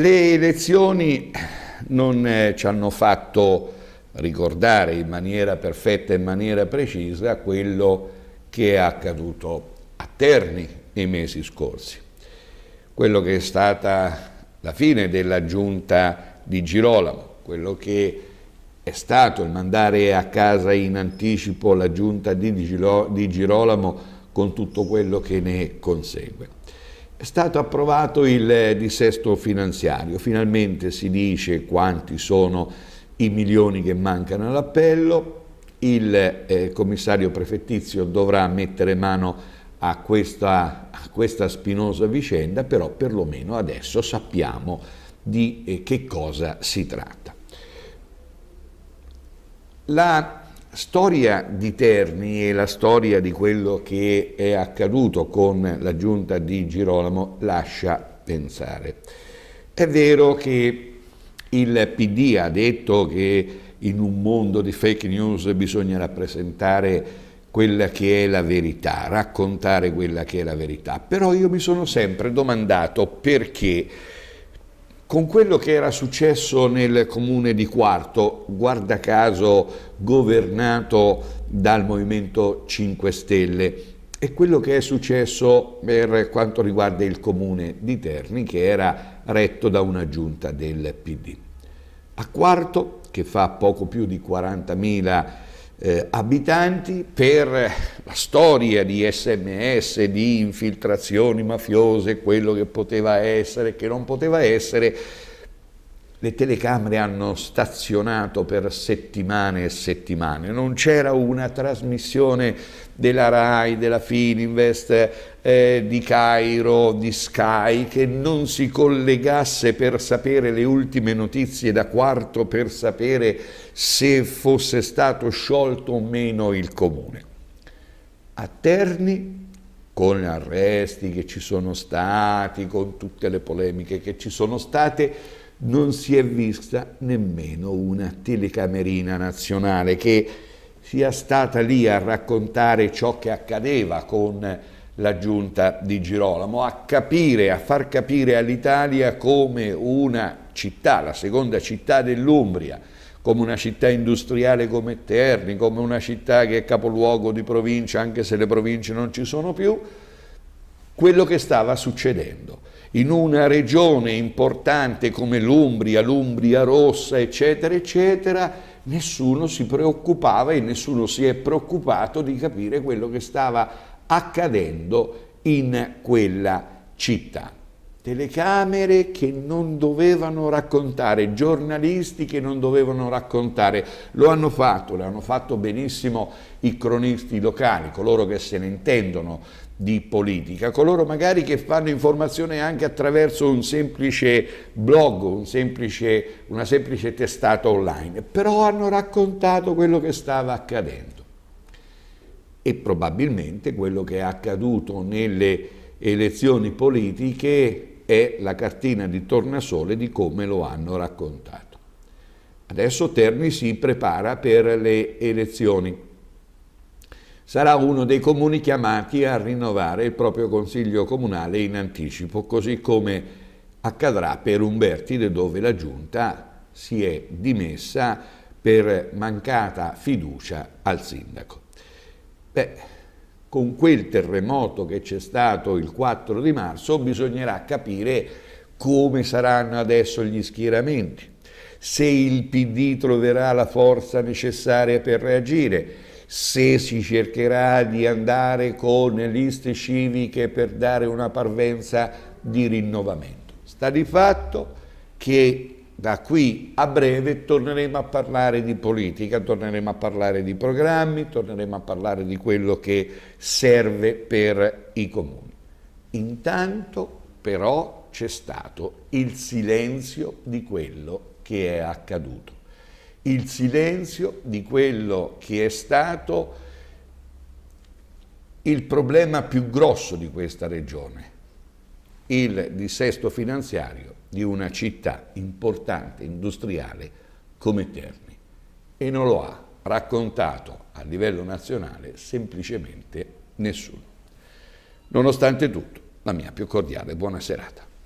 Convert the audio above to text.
Le elezioni non eh, ci hanno fatto ricordare in maniera perfetta e in maniera precisa quello che è accaduto a Terni nei mesi scorsi, quello che è stata la fine della giunta di Girolamo, quello che è stato il mandare a casa in anticipo la giunta di Girolamo con tutto quello che ne consegue. È stato approvato il dissesto finanziario, finalmente si dice quanti sono i milioni che mancano all'appello, il eh, commissario prefettizio dovrà mettere mano a questa, a questa, spinosa vicenda, però perlomeno adesso sappiamo di eh, che cosa si tratta. La storia di Terni e la storia di quello che è accaduto con la giunta di Girolamo lascia pensare. È vero che il PD ha detto che in un mondo di fake news bisogna rappresentare quella che è la verità, raccontare quella che è la verità, però io mi sono sempre domandato perché con quello che era successo nel comune di Quarto, guarda caso governato dal Movimento 5 Stelle, e quello che è successo per quanto riguarda il comune di Terni, che era retto da una giunta del PD. A Quarto, che fa poco più di 40.000 eh, abitanti per la storia di sms, di infiltrazioni mafiose, quello che poteva essere, che non poteva essere, le telecamere hanno stazionato per settimane e settimane, non c'era una trasmissione della RAI, della Fininvest, eh, di Cairo, di Sky, che non si collegasse per sapere le ultime notizie da quarto, per sapere se fosse stato sciolto o meno il comune. A Terni con arresti che ci sono stati, con tutte le polemiche che ci sono state, non si è vista nemmeno una telecamerina nazionale che sia stata lì a raccontare ciò che accadeva con la giunta di Girolamo, a capire, a far capire all'Italia come una città, la seconda città dell'Umbria, come una città industriale come Terni, come una città che è capoluogo di provincia, anche se le province non ci sono più, quello che stava succedendo in una regione importante come l'Umbria, l'Umbria rossa, eccetera, eccetera, nessuno si preoccupava e nessuno si è preoccupato di capire quello che stava accadendo in quella città. Telecamere che non dovevano raccontare, giornalisti che non dovevano raccontare, lo hanno fatto, lo hanno fatto benissimo i cronisti locali, coloro che se ne intendono di politica, coloro magari che fanno informazione anche attraverso un semplice blog, un semplice, una semplice testata online, però hanno raccontato quello che stava accadendo. E probabilmente quello che è accaduto nelle elezioni politiche è la cartina di tornasole di come lo hanno raccontato. Adesso Terni si prepara per le elezioni sarà uno dei comuni chiamati a rinnovare il proprio consiglio comunale in anticipo, così come accadrà per Umbertide dove la giunta si è dimessa per mancata fiducia al sindaco. Beh, con quel terremoto che c'è stato il 4 di marzo bisognerà capire come saranno adesso gli schieramenti, se il PD troverà la forza necessaria per reagire, se si cercherà di andare con liste civiche per dare una parvenza di rinnovamento. Sta di fatto che da qui a breve torneremo a parlare di politica, torneremo a parlare di programmi, torneremo a parlare di quello che serve per i comuni. Intanto però c'è stato il silenzio di quello che è accaduto il silenzio di quello che è stato il problema più grosso di questa regione, il dissesto finanziario di una città importante, industriale come Terni. E non lo ha raccontato a livello nazionale semplicemente nessuno. Nonostante tutto, la mia più cordiale buona serata.